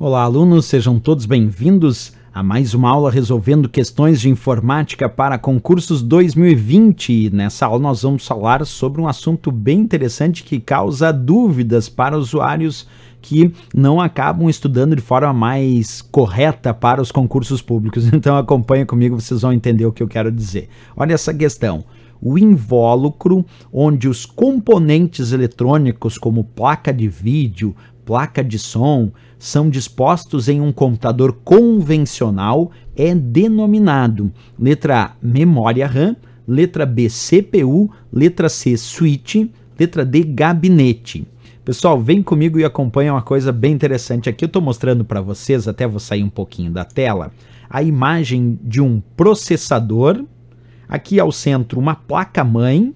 Olá, alunos, sejam todos bem-vindos a mais uma aula resolvendo questões de informática para concursos 2020. nessa aula nós vamos falar sobre um assunto bem interessante que causa dúvidas para usuários que não acabam estudando de forma mais correta para os concursos públicos. Então acompanha comigo, vocês vão entender o que eu quero dizer. Olha essa questão o invólucro, onde os componentes eletrônicos, como placa de vídeo, placa de som são dispostos em um computador convencional é denominado letra A, memória RAM, letra B, CPU, letra C, switch, letra D, gabinete. Pessoal, vem comigo e acompanha uma coisa bem interessante aqui. Eu estou mostrando para vocês, até vou sair um pouquinho da tela, a imagem de um processador. Aqui ao centro, uma placa-mãe.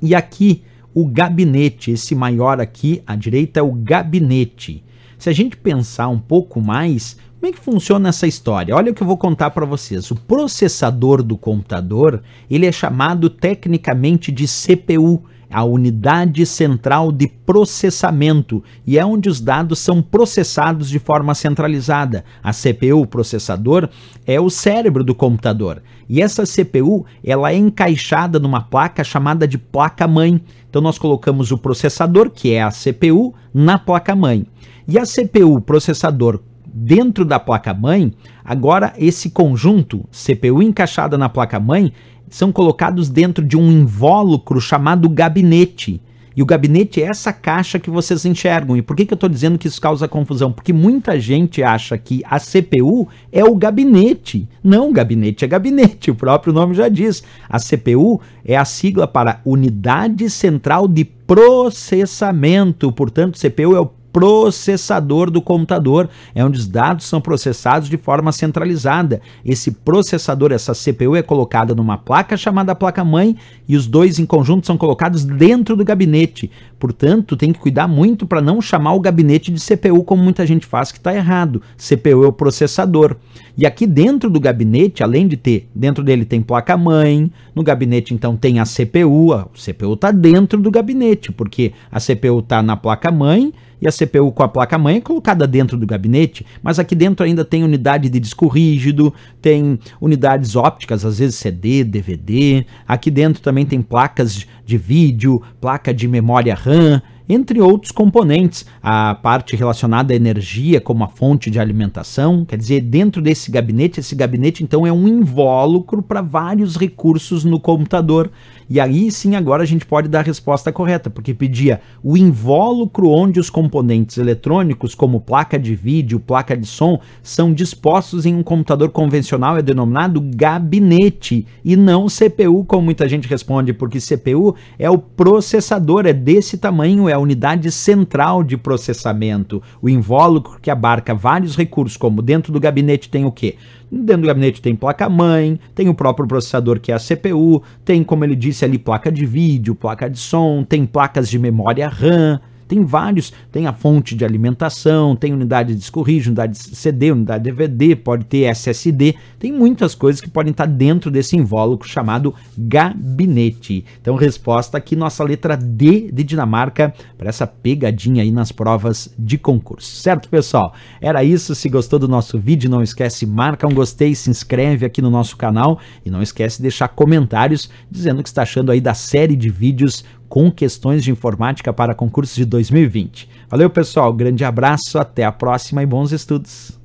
E aqui o gabinete. Esse maior aqui à direita é o gabinete. Se a gente pensar um pouco mais, como é que funciona essa história? Olha o que eu vou contar para vocês. O processador do computador, ele é chamado tecnicamente de CPU, a unidade central de processamento, e é onde os dados são processados de forma centralizada. A CPU, o processador, é o cérebro do computador. E essa CPU, ela é encaixada numa placa chamada de placa-mãe. Então nós colocamos o processador, que é a CPU, na placa-mãe. E a CPU, o processador, dentro da placa-mãe, agora esse conjunto, CPU encaixada na placa-mãe, são colocados dentro de um invólucro chamado gabinete. E o gabinete é essa caixa que vocês enxergam. E por que, que eu estou dizendo que isso causa confusão? Porque muita gente acha que a CPU é o gabinete. Não, gabinete é gabinete, o próprio nome já diz. A CPU é a sigla para Unidade Central de Processamento. Portanto, CPU é o processador do computador, é onde os dados são processados de forma centralizada. Esse processador, essa CPU é colocada numa placa chamada placa-mãe e os dois em conjunto são colocados dentro do gabinete. Portanto, tem que cuidar muito para não chamar o gabinete de CPU como muita gente faz que está errado. CPU é o processador. E aqui dentro do gabinete, além de ter, dentro dele tem placa-mãe, no gabinete então tem a CPU, a CPU está dentro do gabinete, porque a CPU está na placa-mãe e a CPU com a placa-mãe é colocada dentro do gabinete, mas aqui dentro ainda tem unidade de disco rígido, tem unidades ópticas, às vezes CD, DVD, aqui dentro também tem placas de vídeo, placa de memória RAM, entre outros componentes, a parte relacionada à energia como a fonte de alimentação, quer dizer, dentro desse gabinete, esse gabinete então é um invólucro para vários recursos no computador e aí sim agora a gente pode dar a resposta correta, porque pedia o invólucro onde os componentes eletrônicos, como placa de vídeo, placa de som, são dispostos em um computador convencional, é denominado gabinete, e não CPU, como muita gente responde, porque CPU é o processador, é desse tamanho, é a unidade central de processamento. O invólucro que abarca vários recursos, como dentro do gabinete tem o quê? Dentro do gabinete tem placa-mãe, tem o próprio processador que é a CPU, tem, como ele disse ali, placa de vídeo, placa de som, tem placas de memória RAM, tem vários, tem a fonte de alimentação, tem unidade de disco unidade de CD, unidade DVD, pode ter SSD, tem muitas coisas que podem estar dentro desse invólucro chamado gabinete. Então, resposta aqui, nossa letra D de Dinamarca para essa pegadinha aí nas provas de concurso. Certo, pessoal? Era isso. Se gostou do nosso vídeo, não esquece, marca um gostei, se inscreve aqui no nosso canal e não esquece de deixar comentários dizendo o que está achando aí da série de vídeos com questões de informática para concursos de 2020. Valeu, pessoal. Grande abraço, até a próxima e bons estudos.